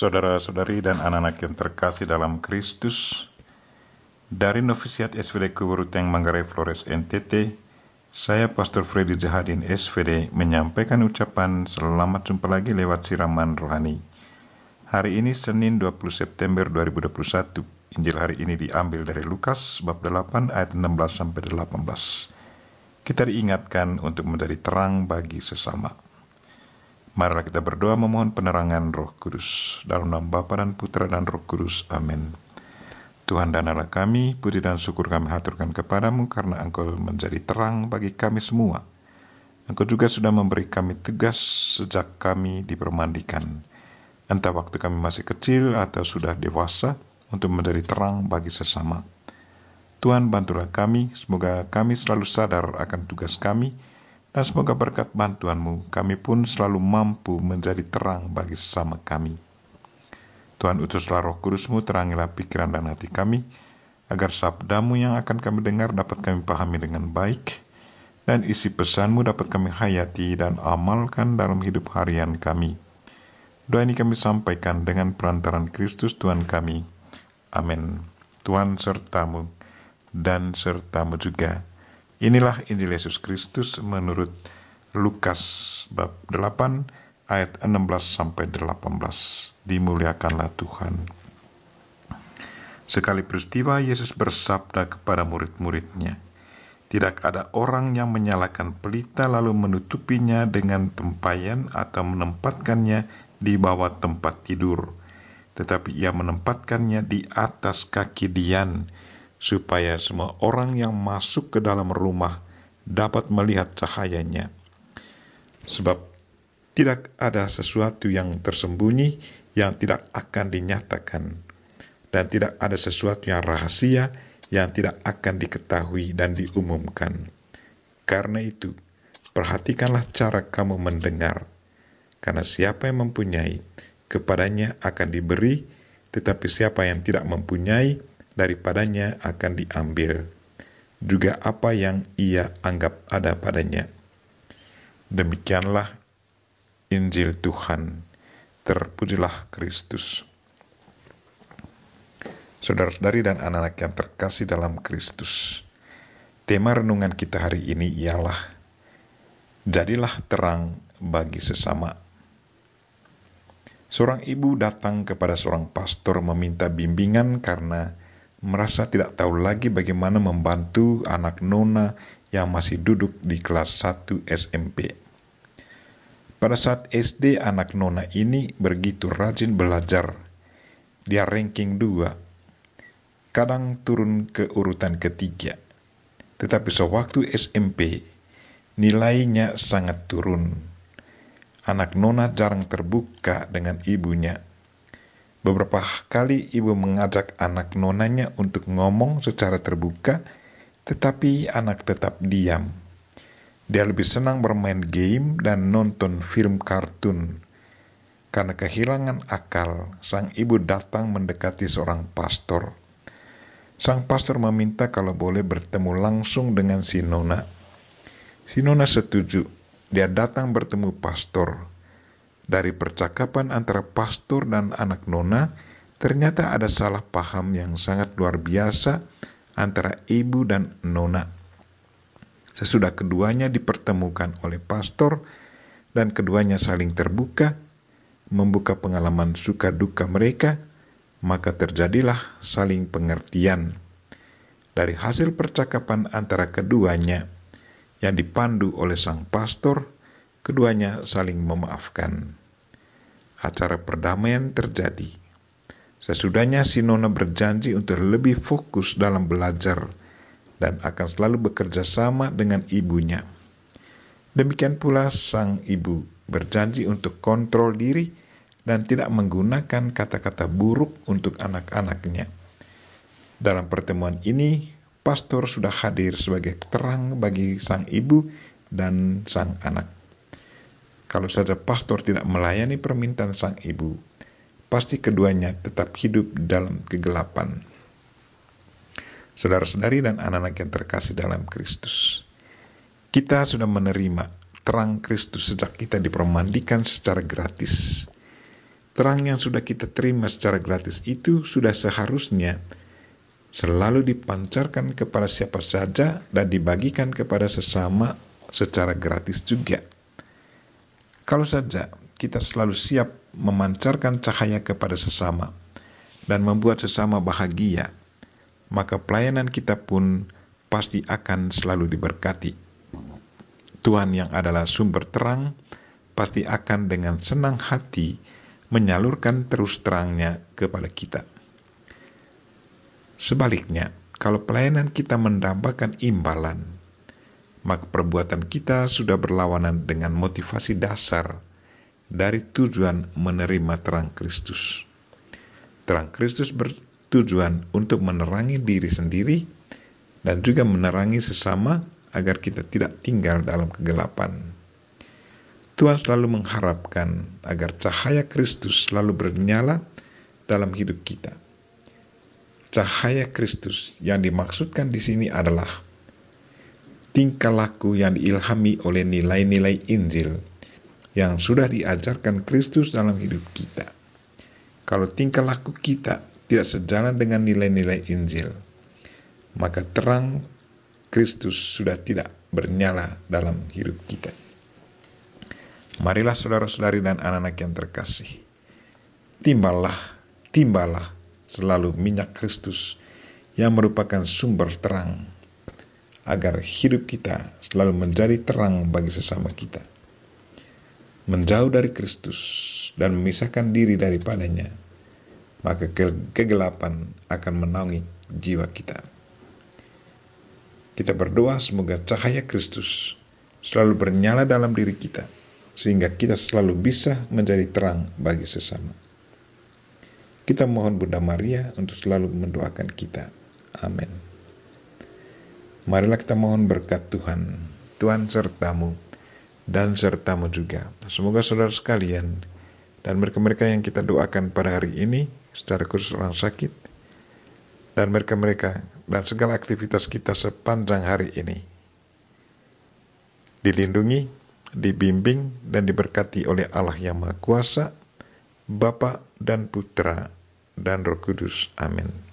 saudara-saudari dan anak-anak yang terkasih dalam Kristus, dari Novisiat SVD Kuburuteng Manggarai Flores NTT, saya Pastor Freddy Zahadin SVD menyampaikan ucapan selamat jumpa lagi lewat siraman rohani. Hari ini Senin 20 September 2021. Injil hari ini diambil dari Lukas bab 8 ayat 16 sampai 18. Kita diingatkan untuk menjadi terang bagi sesama. Marilah kita berdoa memohon penerangan roh kudus. Dalam nama Bapa dan Putra dan Roh Kudus. Amin. Tuhan dan Allah kami, puji dan syukur kami haturkan kepadamu karena Engkau menjadi terang bagi kami semua. Engkau juga sudah memberi kami tugas sejak kami dipermandikan. Entah waktu kami masih kecil atau sudah dewasa untuk menjadi terang bagi sesama. Tuhan bantulah kami, semoga kami selalu sadar akan tugas kami, dan semoga berkat bantuanmu, kami pun selalu mampu menjadi terang bagi sesama kami. Tuhan utuslah roh kudusmu, terangilah pikiran dan hati kami, agar sabdamu yang akan kami dengar dapat kami pahami dengan baik, dan isi pesanmu dapat kami hayati dan amalkan dalam hidup harian kami. Doa ini kami sampaikan dengan perantaran Kristus Tuhan kami. Amin. Tuhan sertamu dan sertamu juga. Inilah Injil Yesus Kristus menurut Lukas bab 8 ayat 16 sampai 18. Dimuliakanlah Tuhan. Sekali peristiwa Yesus bersabda kepada murid-muridnya, tidak ada orang yang menyalakan pelita lalu menutupinya dengan tempayan atau menempatkannya di bawah tempat tidur, tetapi ia menempatkannya di atas kaki Dian supaya semua orang yang masuk ke dalam rumah dapat melihat cahayanya. Sebab tidak ada sesuatu yang tersembunyi yang tidak akan dinyatakan dan tidak ada sesuatu yang rahasia yang tidak akan diketahui dan diumumkan. Karena itu, perhatikanlah cara kamu mendengar, karena siapa yang mempunyai, kepadanya akan diberi, tetapi siapa yang tidak mempunyai, daripadanya akan diambil, juga apa yang ia anggap ada padanya. Demikianlah Injil Tuhan. Terpujilah Kristus. Saudara-saudari dan anak-anak yang terkasih dalam Kristus, tema renungan kita hari ini ialah Jadilah terang bagi sesama. Seorang ibu datang kepada seorang pastor meminta bimbingan karena merasa tidak tahu lagi bagaimana membantu anak Nona yang masih duduk di kelas 1 SMP. Pada saat SD, anak Nona ini begitu rajin belajar. Dia ranking 2, kadang turun ke urutan ketiga. Tetapi sewaktu SMP, nilainya sangat turun. Anak Nona jarang terbuka dengan ibunya Beberapa kali ibu mengajak anak nonanya untuk ngomong secara terbuka, tetapi anak tetap diam. Dia lebih senang bermain game dan nonton film kartun. Karena kehilangan akal, sang ibu datang mendekati seorang pastor. Sang pastor meminta kalau boleh bertemu langsung dengan si Nona. Si Nona setuju. Dia datang bertemu pastor dari percakapan antara pastor dan anak nona, ternyata ada salah paham yang sangat luar biasa antara ibu dan nona. Sesudah keduanya dipertemukan oleh pastor dan keduanya saling terbuka, membuka pengalaman suka duka mereka, maka terjadilah saling pengertian. Dari hasil percakapan antara keduanya yang dipandu oleh sang pastor, keduanya saling memaafkan acara perdamaian terjadi. Sesudahnya Sinona berjanji untuk lebih fokus dalam belajar dan akan selalu bekerja sama dengan ibunya. Demikian pula sang ibu berjanji untuk kontrol diri dan tidak menggunakan kata-kata buruk untuk anak-anaknya. Dalam pertemuan ini, pastor sudah hadir sebagai terang bagi sang ibu dan sang anak. Kalau saja pastor tidak melayani permintaan sang ibu, pasti keduanya tetap hidup dalam kegelapan. Saudara-saudari dan anak-anak yang terkasih dalam Kristus, kita sudah menerima terang Kristus sejak kita dipermandikan secara gratis. Terang yang sudah kita terima secara gratis itu sudah seharusnya selalu dipancarkan kepada siapa saja dan dibagikan kepada sesama secara gratis juga. Kalau saja kita selalu siap memancarkan cahaya kepada sesama dan membuat sesama bahagia, maka pelayanan kita pun pasti akan selalu diberkati. Tuhan yang adalah sumber terang pasti akan dengan senang hati menyalurkan terus terangnya kepada kita. Sebaliknya, kalau pelayanan kita mendapatkan imbalan, maka perbuatan kita sudah berlawanan dengan motivasi dasar dari tujuan menerima terang Kristus. Terang Kristus bertujuan untuk menerangi diri sendiri dan juga menerangi sesama agar kita tidak tinggal dalam kegelapan. Tuhan selalu mengharapkan agar cahaya Kristus selalu bernyala dalam hidup kita. Cahaya Kristus yang dimaksudkan di sini adalah tingkah laku yang diilhami oleh nilai-nilai Injil yang sudah diajarkan Kristus dalam hidup kita. Kalau tingkah laku kita tidak sejalan dengan nilai-nilai Injil, maka terang Kristus sudah tidak bernyala dalam hidup kita. Marilah saudara-saudari dan anak-anak yang terkasih. Timbalah, timbalah selalu minyak Kristus yang merupakan sumber terang agar hidup kita selalu menjadi terang bagi sesama kita. Menjauh dari Kristus dan memisahkan diri daripadanya, maka kegelapan akan menaungi jiwa kita. Kita berdoa semoga cahaya Kristus selalu bernyala dalam diri kita, sehingga kita selalu bisa menjadi terang bagi sesama. Kita mohon Bunda Maria untuk selalu mendoakan kita. Amin. Marilah kita mohon berkat Tuhan. Tuhan sertamu dan sertamu juga. Semoga saudara sekalian dan mereka-mereka yang kita doakan pada hari ini secara khusus orang sakit dan mereka-mereka dan segala aktivitas kita sepanjang hari ini dilindungi, dibimbing dan diberkati oleh Allah yang Maha Kuasa, Bapa dan Putra dan Roh Kudus. Amin.